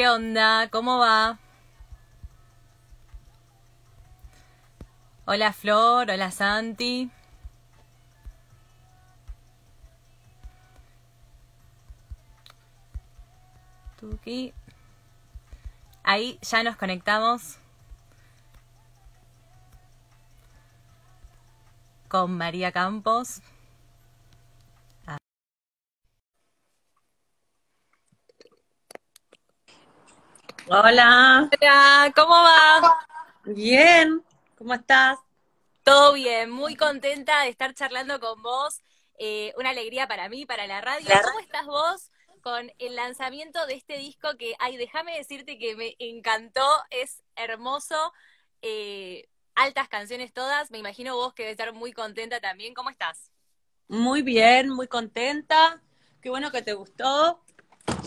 ¿Qué onda? ¿Cómo va? Hola Flor, hola Santi. Ahí ya nos conectamos con María Campos. Hola. Hola, ¿cómo va? Bien, ¿cómo estás? Todo bien, muy contenta de estar charlando con vos. Eh, una alegría para mí, para la radio. ¿Cómo estás vos con el lanzamiento de este disco que, ay, déjame decirte que me encantó, es hermoso, eh, altas canciones todas. Me imagino vos que debes estar muy contenta también. ¿Cómo estás? Muy bien, muy contenta. Qué bueno que te gustó.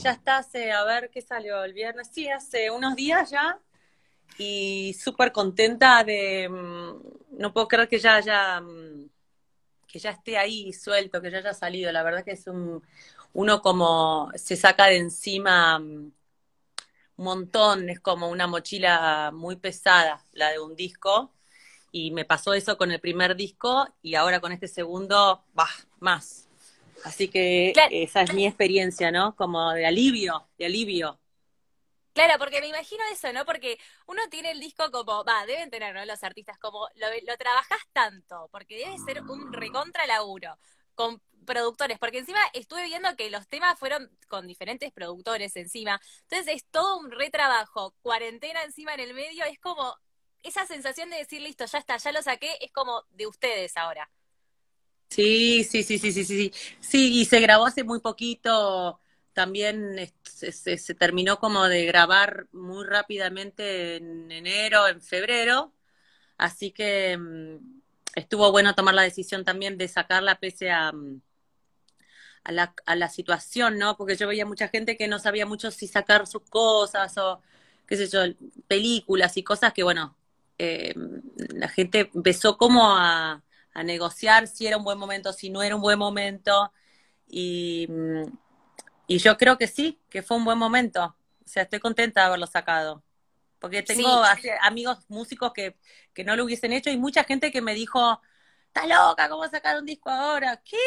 Ya está hace, a ver, ¿qué salió el viernes? Sí, hace unos días ya. Y súper contenta de, mm, no puedo creer que ya haya, mm, que ya esté ahí suelto, que ya haya salido. La verdad que es un, uno como se saca de encima mm, un montón, es como una mochila muy pesada, la de un disco. Y me pasó eso con el primer disco y ahora con este segundo, bah, más. Así que esa es mi experiencia, ¿no? Como de alivio, de alivio. Claro, porque me imagino eso, ¿no? Porque uno tiene el disco como, va, deben tener, ¿no? Los artistas como, lo, lo trabajás tanto, porque debe ser un recontra laburo con productores, porque encima estuve viendo que los temas fueron con diferentes productores encima, entonces es todo un retrabajo, cuarentena encima en el medio, es como esa sensación de decir, listo, ya está, ya lo saqué, es como de ustedes ahora. Sí, sí, sí, sí, sí, sí. Sí, y se grabó hace muy poquito. También se, terminó como de grabar muy rápidamente en enero, en febrero. Así que mm, estuvo bueno tomar la decisión también de sacarla pese a, mm, a, la, a la situación, ¿no? Porque yo veía mucha gente que no sabía mucho si sacar sus cosas o, qué sé yo, películas y cosas que, bueno, eh, la gente empezó como a a negociar si era un buen momento, si no era un buen momento. Y, mm, y yo creo que sí, que fue un buen momento. O sea, estoy contenta de haberlo sacado. Porque tengo amigos músicos que, que no lo hubiesen hecho y mucha gente que me dijo, está loca, ¿cómo sacar un disco ahora? ¿Qué?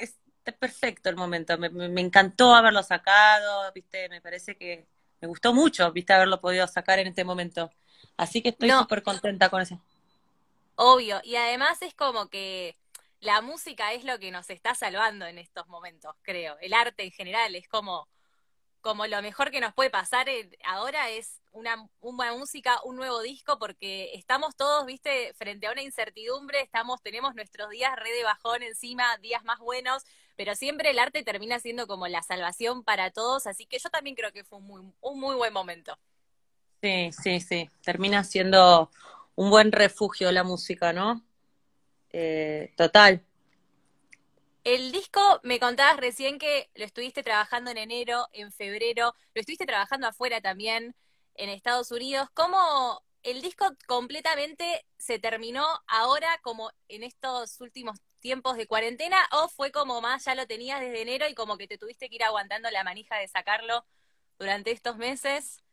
es perfecto el momento. Me, encantó haberlo sacado, ¿viste? Me parece que me gustó mucho, ¿viste? Haberlo podido sacar en este momento. Así que estoy súper contenta con eso. Obvio, y además es como que la música es lo que nos está salvando en estos momentos, creo. El arte en general es como, como lo mejor que nos puede pasar ahora es una, una música, un nuevo disco, porque estamos todos, viste, frente a una incertidumbre, estamos, tenemos nuestros días re de bajón encima, días más buenos, pero siempre el arte termina siendo como la salvación para todos, así que yo también creo que fue un muy, un muy buen momento. Sí, sí, sí, termina siendo un buen refugio la música, ¿no? Eh, total. El disco, me contabas recién que lo estuviste trabajando en enero, en febrero, lo estuviste trabajando afuera también, en Estados Unidos. ¿Cómo el disco completamente se terminó ahora, como en estos últimos tiempos de cuarentena, o fue como más, ya lo tenías desde enero y como que te tuviste que ir aguantando la manija de sacarlo durante estos meses?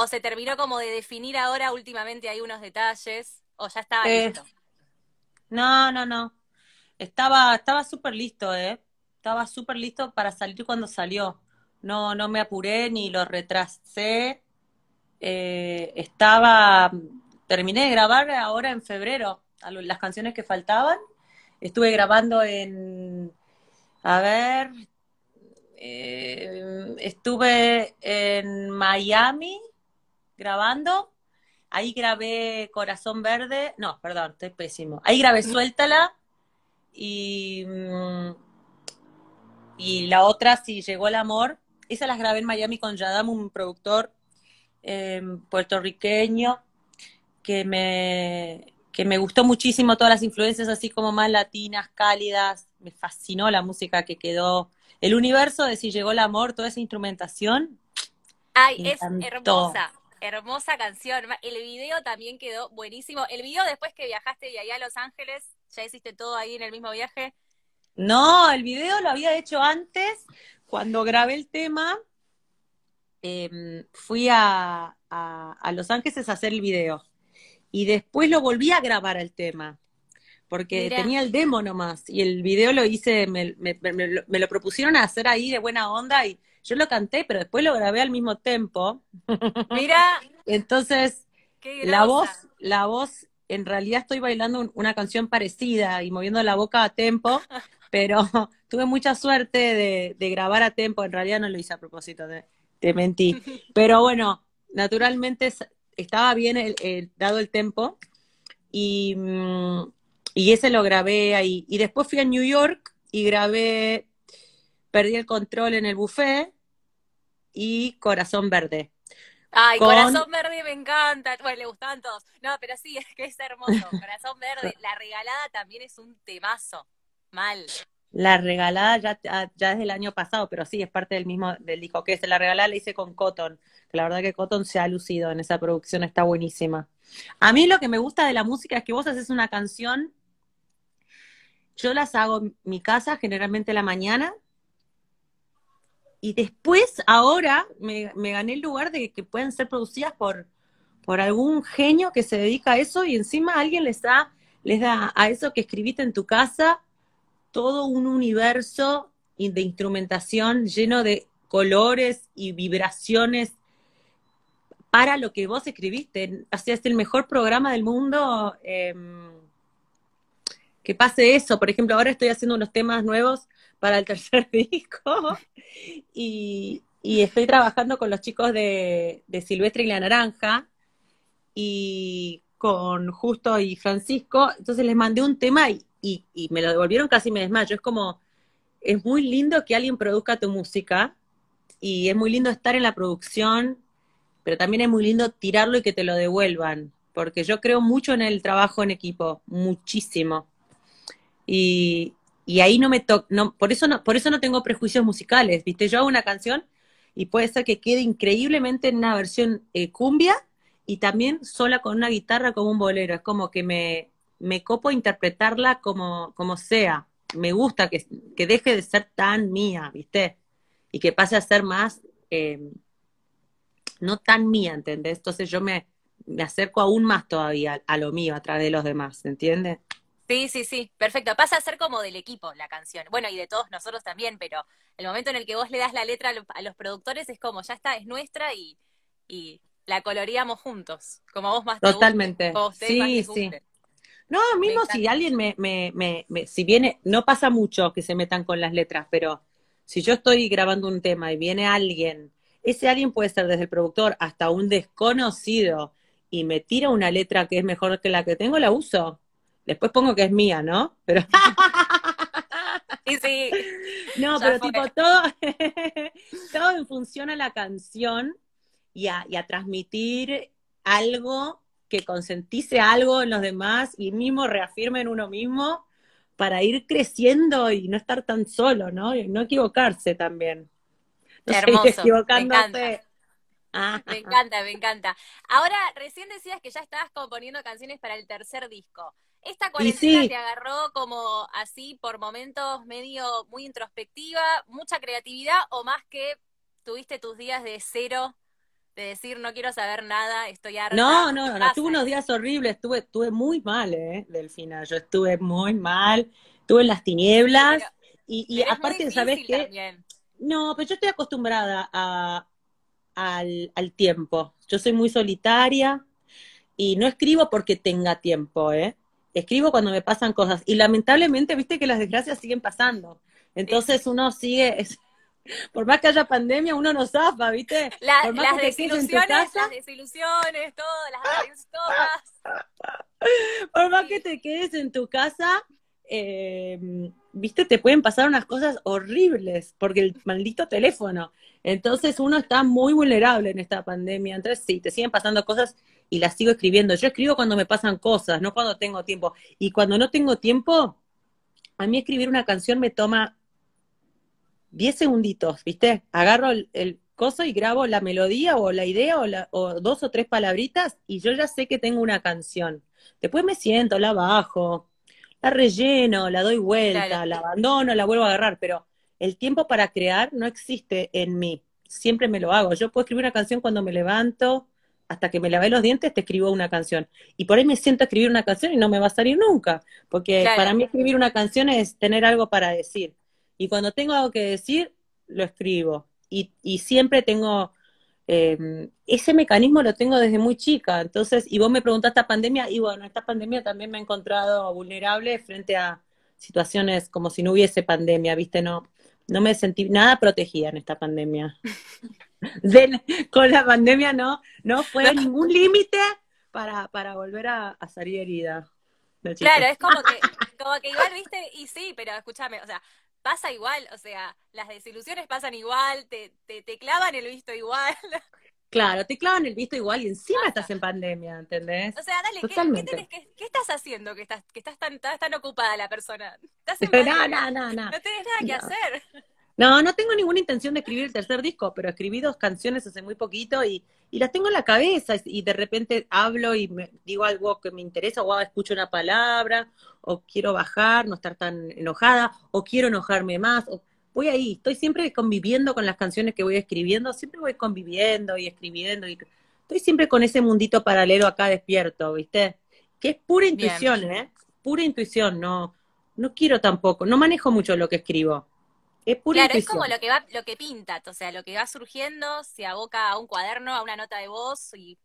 ¿O se terminó como de definir ahora últimamente hay unos detalles? ¿O ya estaba eh, listo? No, no, no. Estaba estaba súper listo, ¿eh? Estaba súper listo para salir cuando salió. No, no me apuré ni lo retrasé. Eh, estaba, terminé de grabar ahora en febrero las canciones que faltaban. Estuve grabando en, a ver, eh, estuve en Miami, grabando. Ahí grabé Corazón Verde. No, perdón, estoy pésimo. Ahí grabé Suéltala. Y, mm, y la otra, Si Llegó el Amor. esa la grabé en Miami con Yadam, un productor em, puertorriqueño que me, que me gustó muchísimo todas las influencias, así como más latinas, cálidas. Me fascinó la música que quedó. El universo de Si Llegó el Amor, toda esa instrumentación. Ay, es hermosa. Hermosa canción. El video también quedó buenísimo. El video después que viajaste de allá a Los Ángeles, ¿ya hiciste todo ahí en el mismo viaje? No, el video lo había hecho antes, cuando grabé el tema. Em, fui a, Los Ángeles a hacer el video y después lo volví a grabar el tema porque tenía el demo nomás y el video lo hice, me, lo propusieron hacer ahí de buena onda y yo lo canté, pero después lo grabé al mismo tempo. Mira. Entonces, la voz, la voz, en realidad estoy bailando una canción parecida y moviendo la boca a tempo, pero tuve mucha suerte de, grabar a tempo. En realidad no lo hice a propósito, te, te mentí. Pero bueno, naturalmente estaba bien dado el tempo y, mm, y ese lo grabé ahí. Y después fui a New York y grabé Perdí el control en el buffet y Corazón Verde. Ay, Corazón Verde me encanta. Bueno, le gustaban todos. No, pero sí, es que es hermoso. Corazón Verde, la regalada también es un temazo. Mal. La regalada ya, ya es del año pasado, pero sí, es parte del mismo, del disco que es. La regalada la hice con Cotton, la verdad que Cotton se ha lucido en esa producción, está buenísima. A mí lo que me gusta de la música es que vos haces una canción, yo las hago en mi casa, generalmente la mañana, y después, ahora, me, gané el lugar de que pueden ser producidas por, por algún genio que se dedica a eso y encima alguien les da, les da a eso que escribiste en tu casa todo un universo de instrumentación lleno de colores y vibraciones para lo que vos escribiste. Así es el mejor programa del mundo. Em, que pase eso. Por ejemplo, ahora estoy haciendo unos temas nuevos para el tercer disco. Y, estoy trabajando con los chicos de, Silvestre y la Naranja y con Justo y Francisco. Entonces les mandé un tema y, y, me lo devolvieron casi me desmayo. Es como, es muy lindo que alguien produzca tu música y es muy lindo estar en la producción, pero también es muy lindo tirarlo y que te lo devuelvan, porque yo creo mucho en el trabajo en equipo, muchísimo. Y, y ahí no me toca, no, por eso no, por eso no tengo prejuicios musicales, ¿viste? Yo hago una canción y puede ser que quede increíblemente en una versión eh, cumbia y también sola con una guitarra como un bolero, es como que me, me copo a interpretarla como, como sea, me gusta que, que deje de ser tan mía, ¿viste? Y que pase a ser más, eh, no tan mía, ¿entendés? Entonces yo me, me acerco aún más todavía a, lo mío a través de los demás, ¿entiendes? Sí, sí, sí, perfecto. Pasa a ser como del equipo la canción. Bueno, y de todos nosotros también, pero el momento en el que vos le das la letra a los productores es como, ya está, es nuestra y, la coloreamos juntos, como vos más Totalmente. Te sí, sí. No, mismo si alguien me, me, me, me, si viene, no pasa mucho que se metan con las letras, pero si yo estoy grabando un tema y viene alguien, ese alguien puede ser desde el productor hasta un desconocido y me tira una letra que es mejor que la que tengo, la uso. Después pongo que es mía, ¿no? Pero. sí, sí. No, pero tipo todo, todo en función a la canción y a, transmitir algo que consentice algo en los demás y mismo reafirme en uno mismo para ir creciendo y no estar tan solo, ¿no? Y no equivocarse también. No Hermoso. Equivocándose. Ah. Me encanta, me encanta. Ahora, recién decías que ya estabas componiendo canciones para el tercer disco. Esta cuarentena te agarró como así por momentos medio muy introspectiva, mucha creatividad o más que tuviste tus días de cero de decir no quiero saber nada, estoy harta. No, no, no, tuve unos días horribles, estuve, estuve muy mal, ¿eh? Del yo estuve muy mal, estuve en las tinieblas y, aparte, ¿sabes qué? No, pero yo estoy acostumbrada a, al, tiempo. Yo soy muy solitaria y no escribo porque tenga tiempo, ¿eh? escribo cuando me pasan cosas. Y lamentablemente, viste que las desgracias siguen pasando. Entonces uno sigue, por más que haya pandemia, uno no zafa, ¿viste? por las, desilusiones, las desilusiones, todo, las todas. Por más que te quedes en tu casa, eh, viste, te pueden pasar unas cosas horribles, porque el maldito teléfono. Entonces uno está muy vulnerable en esta pandemia. Entonces sí, te siguen pasando cosas y la sigo escribiendo. Yo escribo cuando me pasan cosas, no cuando tengo tiempo. Y cuando no tengo tiempo, a mí escribir una canción me toma 10 segunditos, ¿viste? Agarro el, coso y grabo la melodía o la idea o, la, dos o tres palabritas y yo ya sé que tengo una canción. Después me siento, la bajo, la relleno, la doy vuelta, la abandono, la vuelvo a agarrar, pero el tiempo para crear no existe en mí. Siempre me lo hago. Yo puedo escribir una canción cuando me levanto, hasta que me lavé los dientes te escribo una canción. Y por ahí me siento a escribir una canción y no me va a salir nunca, porque para mí escribir una canción es tener algo para decir. Y cuando tengo algo que decir, lo escribo. Y, siempre tengo, em, ese mecanismo lo tengo desde muy chica. Entonces, y vos me preguntás esta pandemia, y bueno, esta pandemia también me ha encontrado vulnerable frente a situaciones como si no hubiese pandemia, ¿viste? No, no me sentí nada protegida en esta pandemia. con la pandemia no, no fue ningún límite para, para volver a, salir herida. claro, es como que, igual, viste, y sí, pero escúchame, o sea, pasa igual, o sea, las desilusiones pasan igual, te, te, te clavan el visto igual. Claro, te clavan el visto igual y encima estás en pandemia, ¿entendés? O sea, dale, ¿qué, tenés, estás haciendo que estás, que estás tan, tan ocupada la persona? Estás no, no, no, no. tenés nada que hacer. No, no tengo ninguna intención de escribir el tercer disco, pero escribí dos canciones hace muy poquito y, las tengo en la cabeza y de repente hablo y me, digo algo que me interesa o ah, escucho una palabra o quiero bajar, no estar tan enojada o quiero enojarme más. O, voy ahí, estoy siempre conviviendo con las canciones que voy escribiendo, siempre voy conviviendo y escribiendo y estoy siempre con ese mundito paralelo acá despierto, ¿viste? Que es pura intuición, ¿eh? Pura intuición, no, no quiero tampoco, no manejo mucho lo que escribo es claro, es como lo que va, lo que pinta, o sea, lo que va surgiendo se aboca a un cuaderno, a una nota de voz y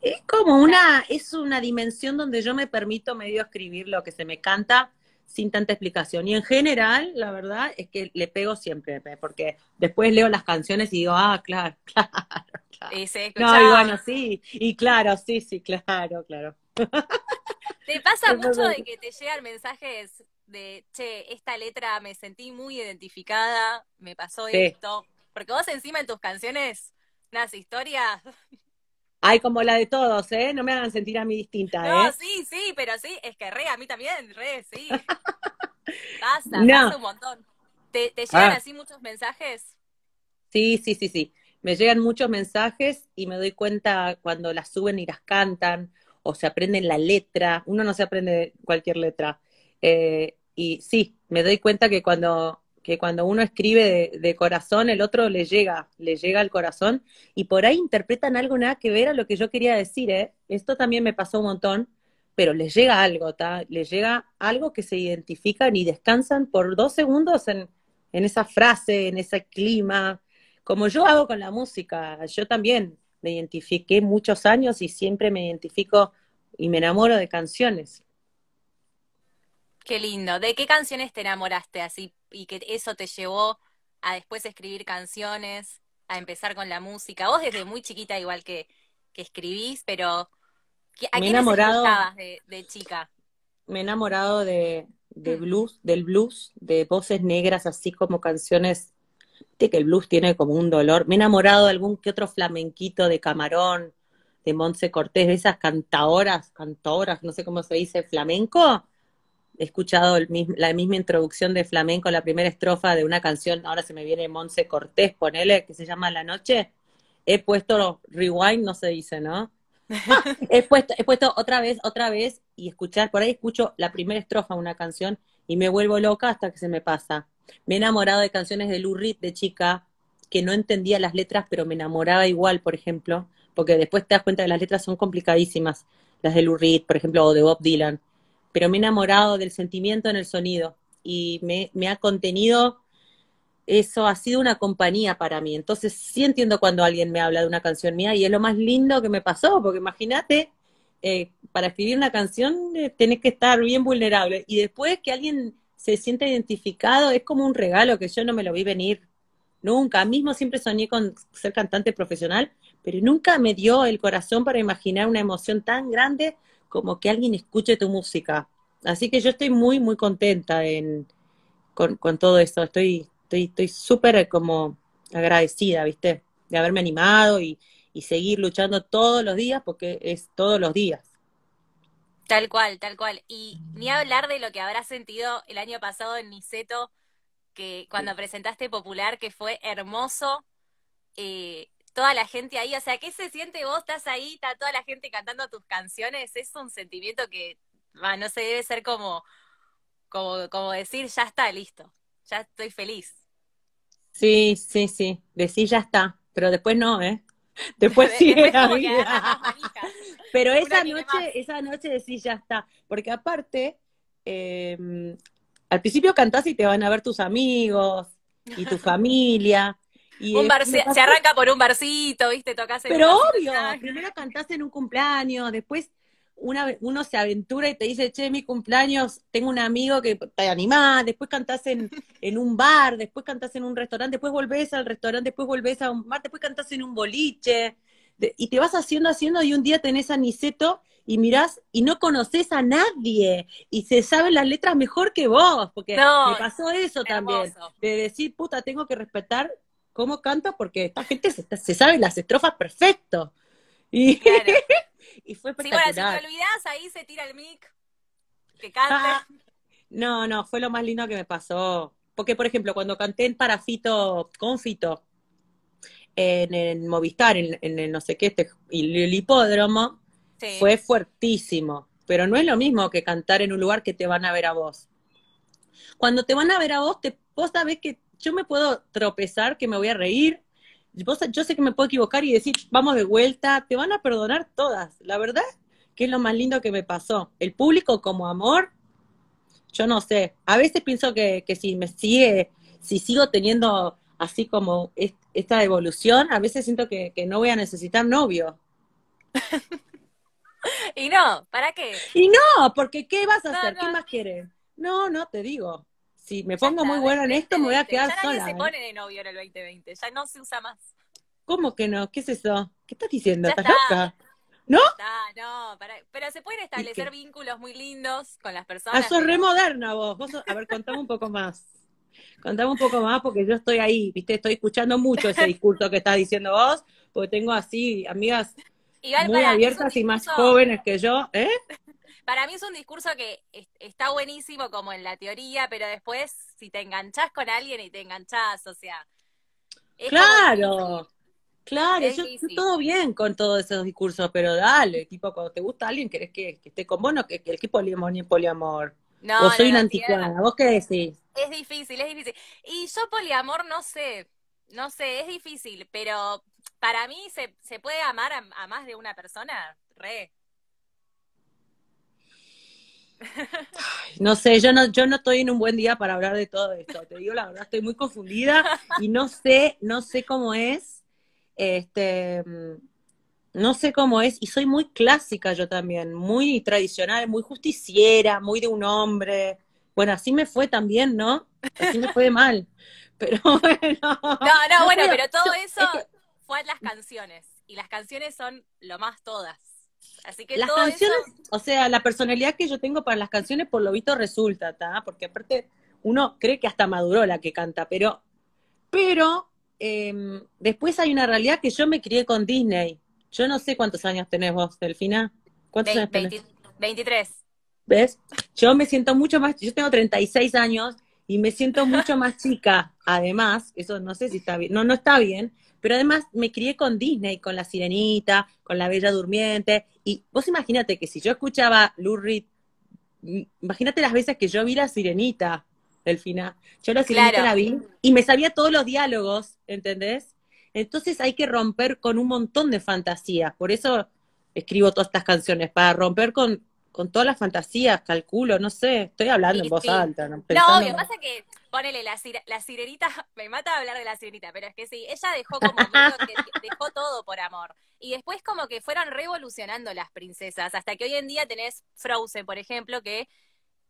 es como una, es una dimensión donde yo me permito medio escribir lo que se me canta sin tanta explicación. Y en general, la verdad, es que le pego siempre, porque después leo las canciones y digo, ah, claro, claro, claro. Y se no, y bueno, sí, y claro, sí, sí, claro, claro. ¿Te pasa mucho de que te llegan mensajes de, che, esta letra me sentí muy identificada, me pasó esto. Porque vos encima en tus canciones, unas historias... Hay como la de todos, ¿eh? No me hagan sentir a mí distinta, ¿eh? No, sí, sí, pero sí, es que re, a mí también, re, sí. pasa, pasa un montón. ¿Te, llegan ah. así muchos mensajes? Sí, sí, sí, sí. Me llegan muchos mensajes y me doy cuenta cuando las suben y las cantan o se aprenden la letra. Uno no se aprende cualquier letra. Eh, y sí, me doy cuenta que cuando, uno escribe de, corazón, el otro le llega, le llega al corazón, y por ahí interpretan algo nada que ver a lo que yo quería decir, ¿eh? Esto también me pasó un montón, pero les llega algo, ¿tá? Les llega algo que se identifican y descansan por dos segundos en, en esa frase, en ese clima, como yo hago con la música, yo también me identifiqué muchos años y siempre me identifico y me enamoro de canciones. Qué lindo. ¿De qué canciones te enamoraste así y que eso te llevó a después escribir canciones, a empezar con la música? Vos desde muy chiquita igual que, que escribís, pero ¿a qué enamorado, de, de, chica? Me he enamorado de, de mm. blues, del blues, de voces negras, así como canciones que el blues tiene como un dolor. Me he enamorado de algún que otro flamenquito de Camarón, de Montse Cortés, de esas cantadoras, cantoras, no sé cómo se dice, flamenco, he escuchado la misma introducción de flamenco, la primera estrofa de una canción, ahora se me viene Monse Cortés, ponele, que se llama La Noche, he puesto rewind, no se dice, ¿no? Ah, he, puesto, he puesto otra vez, otra vez, y escuchar, por ahí escucho la primera estrofa de una canción y me vuelvo loca hasta que se me pasa. Me he enamorado de canciones de Lou Reed de chica, que no entendía las letras, pero me enamoraba igual, por ejemplo, porque después te das cuenta que las letras son complicadísimas, las de Lou Reed, por ejemplo, o de Bob Dylan pero me he enamorado del sentimiento en el sonido y me, ha contenido, eso ha sido una compañía para mí. Entonces sí entiendo cuando alguien me habla de una canción mía y es lo más lindo que me pasó, porque imagínate, eh, para escribir una canción eh, tenés que estar bien vulnerable y después que alguien se sienta identificado es como un regalo que yo no me lo vi venir nunca. Mismo siempre soñé con ser cantante profesional, pero nunca me dio el corazón para imaginar una emoción tan grande como que alguien escuche tu música. Así que yo estoy muy, muy contenta en, con, todo eso. Estoy estoy súper como agradecida, ¿viste? De haberme animado y, seguir luchando todos los días, porque es todos los días. Tal cual, tal cual. Y ni hablar de lo que habrás sentido el año pasado en Niceto, que cuando presentaste Popular, que fue hermoso. Eh, toda la gente ahí, o sea, ¿qué se siente vos? Estás ahí, está toda la gente cantando tus canciones, es un sentimiento que, no se debe ser como, como, decir, ya está, listo, ya estoy feliz. Sí, sí, sí, decir ya está, pero después no, ¿eh? Después sí Pero esa noche, esa noche decís ya está. Porque aparte, em, al principio cantás y te van a ver tus amigos y tu familia se, arranca por un barcito, ¿viste? Tocas en Pero obvio, primero cantás en un cumpleaños, después una, uno se aventura y te dice, che, mi cumpleaños, tengo un amigo que te animás, después cantás en, un bar, después cantás en un restaurante, después volvés al restaurante, después volvés a un bar, después cantás en un boliche, y te vas haciendo, haciendo, y un día tenés a Niceto y mirás y no conoces a nadie, y se saben las letras mejor que vos, porque me pasó eso también, de decir, puta, tengo que respetar cómo canta porque esta gente se, sabe las estrofas perfecto. Y, fue perfecto. si te olvidas ahí se tira el mic, que canta. Ah, no, no, fue lo más lindo que me pasó. Porque, por ejemplo, cuando canté en Parafito Confito, en, el Movistar, en, el no sé qué, este, el hipódromo, fue fuertísimo. Pero no es lo mismo que cantar en un lugar que te van a ver a vos. Cuando te van a ver a vos, te, vos sabés que yo me puedo tropezar, que me voy a reír. yo sé que me puedo equivocar y decir, vamos de vuelta, te van a perdonar todas. La verdad que es lo más lindo que me pasó. El público como amor, yo no sé. A veces pienso que, si me sigue, si sigo teniendo así como esta evolución, a veces siento que, no voy a necesitar novio. y no, ¿para qué? Y no, porque ¿qué vas a hacer? ¿Qué más quieres? No, no, te digo si me pongo muy bueno en esto, me voy a quedar ya sola. se ¿eh? pone de novio en el 2020, ya no se usa más. ¿Cómo que no? ¿Qué es eso? ¿Qué estás diciendo? ¿Estás ¿No? no, pero se pueden establecer vínculos muy lindos con las ah, personas. eso sos vos. a ver, contame un poco más. Contame un poco más porque yo estoy ahí, ¿viste? Estoy escuchando mucho ese discurso que estás diciendo vos, porque tengo así amigas muy abiertas y más jóvenes que yo, ¿eh? para mí es un discurso que está buenísimo como en la teoría, pero después si te enganchás con alguien y te enganchás, o sea... Claro, claro, yo estoy todo bien con todos esos discursos, pero dale, tipo, cuando te gusta alguien, querés que, esté con vos, no que, el que poliamor ni poliamor. No, o soy una anticuada, ¿vos qué decís? Es difícil, es difícil. Y yo poliamor no sé, no sé, es difícil, pero para mí se, se puede amar a más de una persona, re. No sé, yo no, yo no estoy en un buen día para hablar de todo esto. Te digo la verdad, estoy muy confundida y no sé, no sé cómo es. Este, no sé cómo es, y soy muy clásica yo también, muy tradicional, muy justiciera, muy de un hombre. Bueno, así me fue también, ¿no? Así me fue mal. Pero bueno. No, no, bueno, pero todo eso fue en las canciones. Y las canciones son lo más todas que las canciones, o sea, la personalidad que yo tengo para las canciones por lo visto resulta, ¿tá? Porque aparte uno cree que hasta maduró la que canta, pero, pero em, después hay una realidad que yo me crié con Disney. Yo no sé cuántos años tenés vos, Delfina. ¿Cuántos años tenés? 23. ¿Ves? Yo me siento mucho más, yo tengo 36 años y me siento mucho más chica, además, eso no sé si está bien, no, no está bien, pero además me crié con Disney, con La Sirenita, con La Bella Durmiente, y vos imagínate que si yo escuchaba Lurrit imagínate las veces que yo vi La Sirenita, Delfina, yo La Sirenita la vi y me sabía todos los diálogos, ¿entendés? Entonces hay que romper con un montón de fantasías, por eso escribo todas estas canciones, para romper con, con todas las fantasías, calculo, no sé, estoy hablando en voz alta. ¿no? obvio, pasa que, ponele, la, la sirenita, me mata hablar de la sirenita, pero es que sí, ella dejó dejó todo por amor. Y después como que fueron revolucionando las princesas, hasta que hoy en día tenés Frozen, por ejemplo, que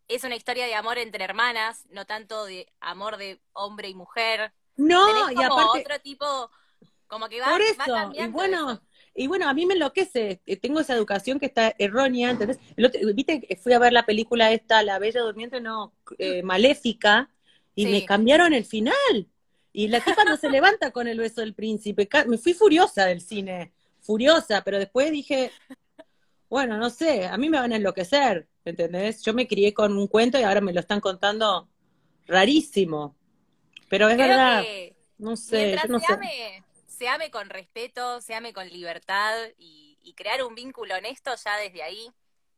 es una historia de amor entre hermanas, no tanto de amor de hombre y mujer. No, tenés como otro tipo, como que va, por eso, va cambiando bueno... Y bueno, a mí me enloquece, eh, tengo esa educación que está errónea, entonces El otro, Viste, eh, fui a ver la película esta, La Bella Durmiente, no, eh, mm. Maléfica, y me cambiaron el final. Y la tipa no se levanta con el beso del príncipe. Me fui furiosa del cine, furiosa, pero después dije, bueno, no sé, a mí me van a enloquecer, ¿entendés? Yo me crié con un cuento y ahora me lo están contando rarísimo. Pero es verdad, no sé. no sé se ame con respeto, se ame con libertad y, crear un vínculo honesto ya desde ahí,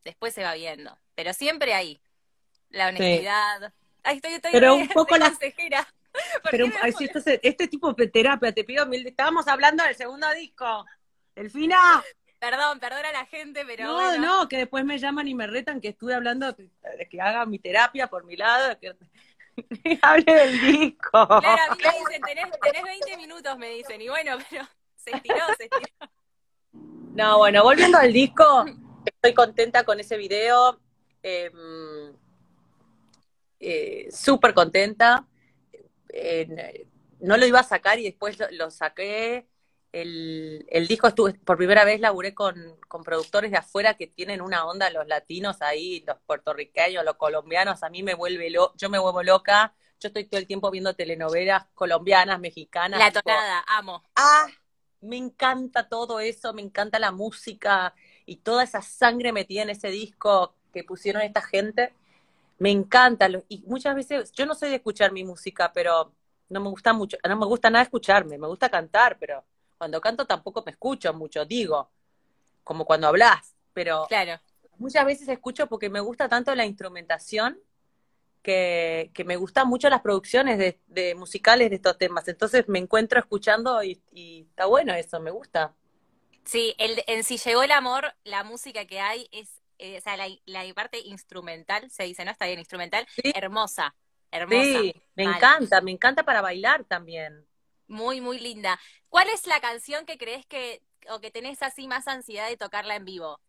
después se va viendo. Pero siempre ahí, la honestidad. Ahí estoy, estoy Pero un poco la consejera. Pero este tipo de terapia, te pido mil. Estábamos hablando del segundo disco, el final. Perdón, perdón a la gente, pero. No, no, que después me llaman y me retan que estuve hablando de que haga mi terapia por mi lado. Que... Hable del disco. Claro, a mí me dicen, tenés, 20 minutos, me dicen. Y bueno, pero se estiró, se estiró. No, bueno, volviendo al disco, estoy contenta con ese video. Em, eh, súper contenta. Eh, no lo iba a sacar y después lo saqué el, disco estuve por primera vez laburé con, productores de afuera que tienen una onda, los latinos ahí, los puertorriqueños, los colombianos, a mí me vuelve lo, yo me vuelvo loca, yo estoy todo el tiempo viendo telenovelas colombianas, mexicanas. La tonada, amo. Ah, me encanta todo eso, me encanta la música y toda esa sangre metida en ese disco que pusieron esta gente. Me encanta, y muchas veces, yo no soy de escuchar mi música, pero no me gusta mucho, no me gusta nada escucharme, me gusta cantar, pero cuando canto tampoco me escucho mucho, digo, como cuando hablas, pero claro. muchas veces escucho porque me gusta tanto la instrumentación que, me gustan mucho las producciones de, musicales de estos temas. Entonces me encuentro escuchando y, está bueno eso, me gusta. Sí, el, en Si llegó el amor, la música que hay es, eh, o sea, la, parte instrumental, se dice, ¿no? Está bien, instrumental, hermosa, hermosa. Sí, me encanta, me encanta para bailar también. Muy, muy linda. ¿Cuál es la canción que crees que, o que tenés así más ansiedad de tocarla en vivo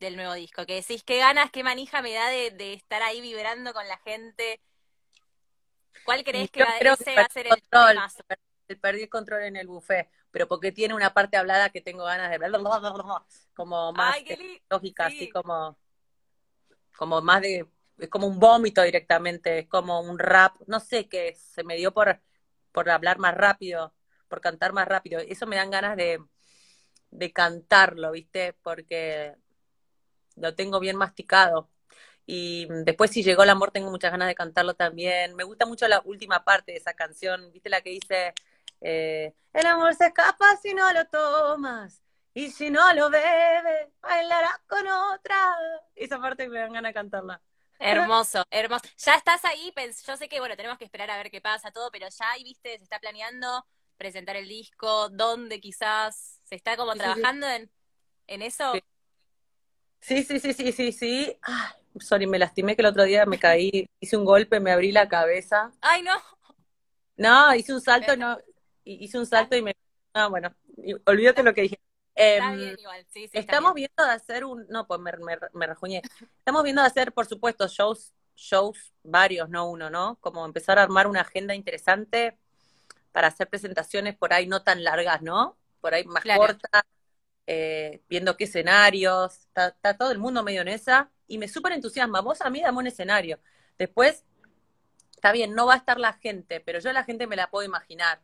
del nuevo disco? Que decís, qué ganas, qué manija me da de, estar ahí vibrando con la gente. ¿Cuál crees que, va, a ser el más el, el control en el buffet, pero porque tiene una parte hablada que tengo ganas de como más lógica, así como como más de es como un vómito directamente, es como un rap, no sé qué, se me dio por por hablar más rápido, por cantar más rápido. Eso me dan ganas de, cantarlo, ¿viste? Porque lo tengo bien masticado. Y después si llegó el amor tengo muchas ganas de cantarlo también. Me gusta mucho la última parte de esa canción, ¿viste la que dice, eh, el amor se escapa si no lo tomas y si no lo bebes, bailarás con otra? Esa parte me dan ganas de cantarla. Hermoso, hermoso. Ya estás ahí, yo sé que, bueno, tenemos que esperar a ver qué pasa todo, pero ya ahí, viste, se está planeando presentar el disco, dónde quizás, se está como trabajando En, en, eso. Sí, sí, sí, sí, sí, sí. sorry, me lastimé que el otro día me caí, hice un golpe, me abrí la cabeza. Ay, no. No, hice un salto, no, hice un salto y me... No, bueno, olvídate lo que dije. Em, estamos viendo de hacer un. No, pues me, Estamos viendo de hacer, por supuesto, shows, shows varios, no uno, ¿no? Como empezar a armar una agenda interesante para hacer presentaciones por ahí no tan largas, ¿no? Por ahí más cortas, eh, viendo qué escenarios. Está, todo el mundo medio en esa. Y me súper entusiasma. Vos a mí dame un escenario. Después, está bien, no va a estar la gente, pero yo la gente me la puedo imaginar.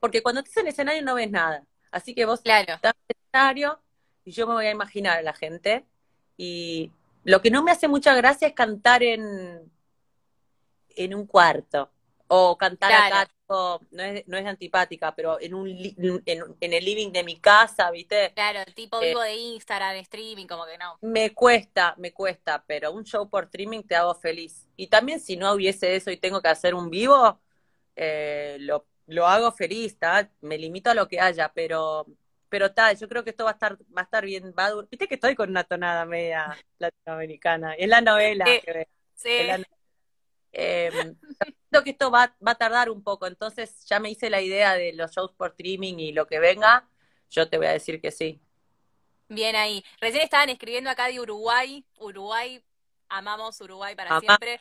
Porque cuando estás en escenario no ves nada. Así que vos estás en el escenario y yo me voy a imaginar a la gente. Y lo que no me hace mucha gracia es cantar en, en un cuarto o cantar acá, no es, no es antipática, pero en, un en, el living de mi casa, ¿viste? Claro, tipo eh, vivo de Instagram, streaming, como que no. Me cuesta, me cuesta, pero un show por streaming te hago feliz. Y también si no hubiese eso y tengo que hacer un vivo, eh, lo lo hago feliz, me limito a lo que haya, pero pero tal, yo creo que esto va a estar va a estar bien, va a durar. Viste que estoy con una tonada media latinoamericana, es la novela. Sí. Que sí. Em, que esto va, va a tardar un poco, entonces ya me hice la idea de los shows por streaming y lo que venga, yo te voy a decir que sí. Bien ahí. Recién estaban escribiendo acá de Uruguay, Uruguay, amamos Uruguay para siempre.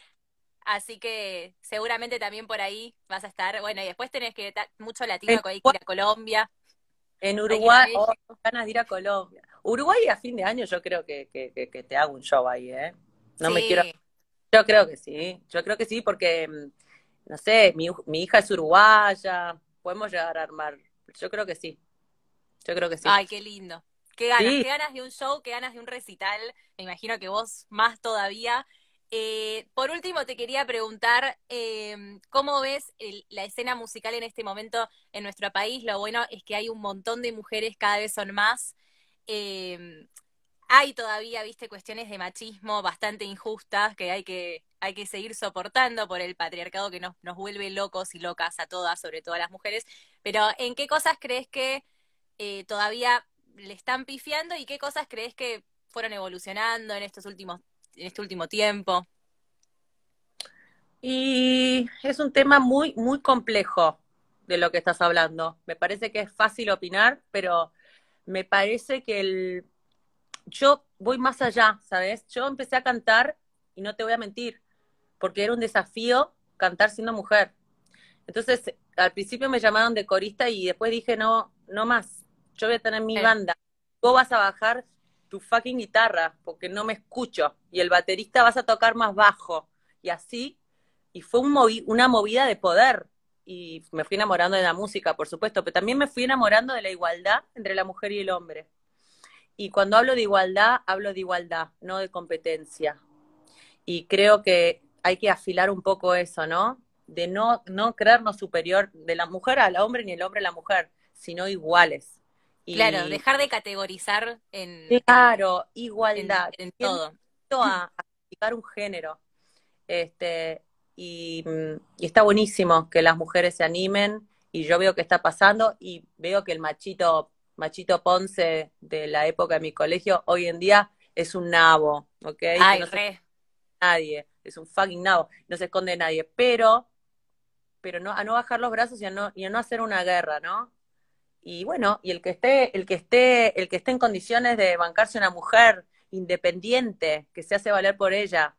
Así que seguramente también por ahí vas a estar. Bueno, y después tenés que mucho latino, ir a Colombia. En Uruguay, oh, ganas de ir a Colombia. Uruguay a fin de año yo creo que, te hago un show ahí, ¿eh? No me quiero... Yo creo que sí, yo creo que sí, porque, mm, no sé, mi, hija es uruguaya, podemos llegar a armar, yo creo que sí, yo creo que sí. Ay, qué lindo. Qué ganas, qué ganas de un show, qué ganas de un recital. Me imagino que vos más todavía eh, por último, te quería preguntar em, cómo ves la escena musical en este momento en nuestro país. Lo bueno es que hay un montón de mujeres, cada vez son más. Em, hay todavía, viste, cuestiones de machismo bastante injustas que hay que, hay que seguir soportando por el patriarcado que nos, nos vuelve locos y locas a todas, sobre todo a las mujeres. Pero, ¿en qué cosas crees que eh, todavía le están pifiando y qué cosas crees que fueron evolucionando en estos últimos en este último tiempo? Y es un tema muy, muy complejo de lo que estás hablando. Me parece que es fácil opinar, pero me parece que el... yo voy más allá, ¿sabes? Yo empecé a cantar, y no te voy a mentir, porque era un desafío cantar siendo mujer. Entonces, al principio me llamaron de corista y después dije, no, no más, yo voy a tener mi banda. Vos vas a bajar tu fucking guitarra, porque no me escucho, y el baterista vas a tocar más bajo, y así, y fue una movida de poder, y me fui enamorando de la música, por supuesto, pero también me fui enamorando de la igualdad entre la mujer y el hombre. Y cuando hablo de igualdad, hablo de igualdad, no de competencia. Y creo que hay que afilar un poco eso, ¿no? De no, no creernos superior de la mujer al hombre ni el hombre a la mujer, sino iguales Claro, dejar de categorizar en... Claro, igualdad. En, todo. A, a aplicar un género. Este, mm, y, está buenísimo que las mujeres se animen y yo veo que está pasando y veo que el machito, machito Ponce de la época de mi colegio hoy en día es un nabo, ¿ok? Ay, Nadie, es un fucking nabo, no se esconde nadie, pero, pero no, a no bajar los brazos y no, y a no hacer una guerra, ¿no? y bueno, y el que esté, el que esté, el que esté en condiciones de bancarse una mujer independiente que se hace valer por ella,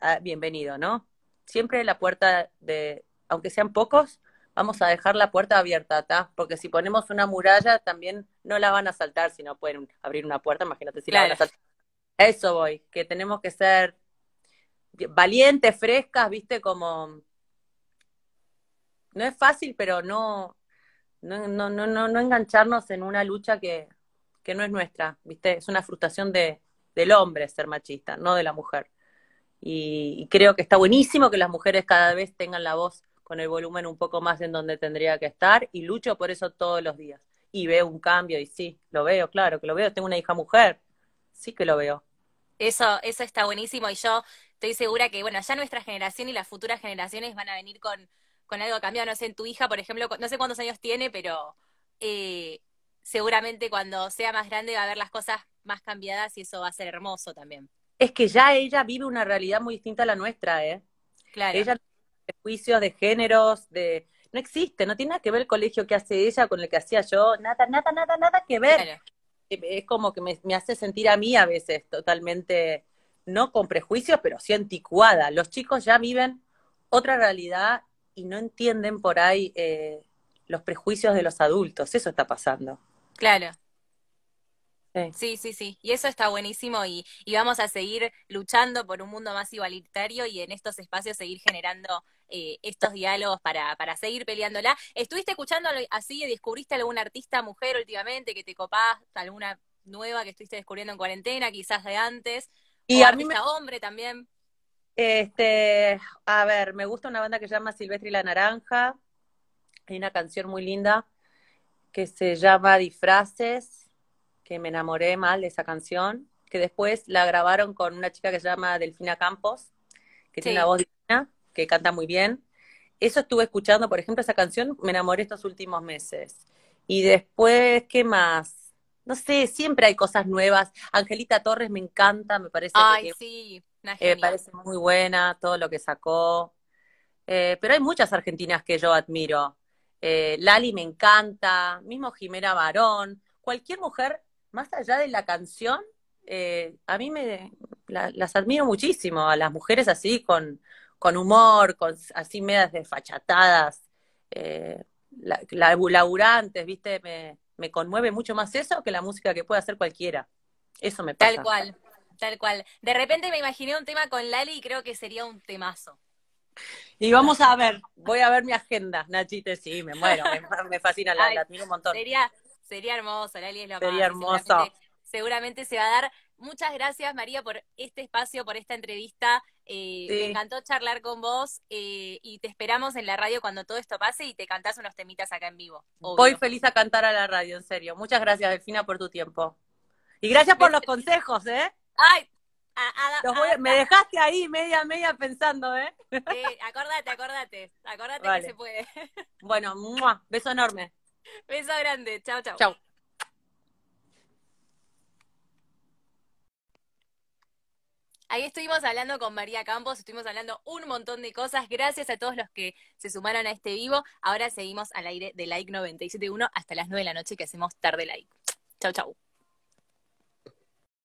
ah, bienvenido, ¿no? Siempre la puerta de, aunque sean pocos, vamos a dejar la puerta abierta, ¿tá? porque si ponemos una muralla también no la van a saltar si no pueden abrir una puerta, imagínate si la van a saltar. Eso voy, que tenemos que ser valientes, frescas, viste, como... No es fácil, pero no, no, no, no, no, engancharnos en una lucha que, que no es nuestra, ¿viste? Es una frustración de, del hombre ser machista, no de la mujer. Y, creo que está buenísimo que las mujeres cada vez tengan la voz con el volumen un poco más en donde tendría que estar y lucho por eso todos los días. Y veo un cambio y sí, lo veo, claro que lo veo, tengo una hija mujer, sí que lo veo. Eso, eso está buenísimo y yo estoy segura que, bueno, ya nuestra generación y las futuras generaciones van a venir con, con algo cambiado, no sé, en tu hija, por ejemplo, no sé cuántos años tiene, pero eh, seguramente cuando sea más grande va a ver las cosas más cambiadas y eso va a ser hermoso también. Es que ya ella vive una realidad muy distinta a la nuestra, ¿eh? Claro. Ella tiene prejuicios de géneros, de no existe, no tiene nada que ver el colegio que hace ella con el que hacía yo, nada, nada, nada, nada que ver. Eh, eh, es como que me, me, hace sentir a mí a veces totalmente, no con prejuicios, pero sí anticuada. Los chicos ya viven otra realidad y no entienden por ahí eh, los prejuicios de los adultos. Eso está pasando. Claro. Sí. sí, sí, Y eso está buenísimo y, y, vamos a seguir luchando por un mundo más igualitario y en estos espacios seguir generando eh, estos diálogos para, para seguir peleándola. ¿Estuviste escuchando así? y ¿Descubriste alguna artista mujer últimamente que te copás? ¿Alguna nueva que estuviste descubriendo en cuarentena, quizás de antes? Y o a hombre también. Este, a ver, me gusta una banda que se llama Silvestre y la Naranja. Hay una canción muy linda que se llama Disfraces, que me enamoré mal de esa canción, que después la grabaron con una chica que se llama Delfina Campos, que tiene la voz divina, que canta muy bien. Eso estuve escuchando, por ejemplo, esa canción, me enamoré estos últimos meses. Y después, ¿qué más? no sé, siempre hay cosas nuevas. Angelita Torres me encanta, me parece. Ay, sí. Me eh, parece muy buena todo lo que sacó. Eh, pero hay muchas argentinas que yo admiro. Eh, Lali me encanta, mismo Jimena Barón. Cualquier mujer, más allá de la canción, a mí me las admiro muchísimo, a las mujeres así, con, humor, con así medias desfachatadas, la, laburantes, ¿viste? Me, conmueve mucho más eso que la música que puede hacer cualquiera. Eso me pasa. Tal cual. Tal cual. De repente me imaginé un tema con Lali y creo que sería un temazo. Y vamos a ver, voy a ver mi agenda, Nachite, sí, me muero, me, fascina, Lali, la un montón. Sería, hermoso, Lali es lo más... Sería hermoso. Seguramente, se va a dar. Muchas gracias, María, por este espacio, por esta entrevista. Eh, me encantó charlar con vos eh, y te esperamos en la radio cuando todo esto pase y te cantás unos temitas acá en vivo. Voy feliz a cantar a la radio, en serio. Muchas gracias, Delfina, por tu tiempo. Y gracias por los consejos, ¿eh? Ay, a, me dejaste ahí media, media pensando, ¿eh? eh acordate, acordate, acordate que se puede. Bueno, beso enorme. Beso grande, chao, chao. Chao. Ahí estuvimos hablando con María Campos, estuvimos hablando un montón de cosas. Gracias a todos los que se sumaron a este vivo. Ahora seguimos al aire de Like 97.1 hasta las 9 de la noche que hacemos tarde like. Chau, chau.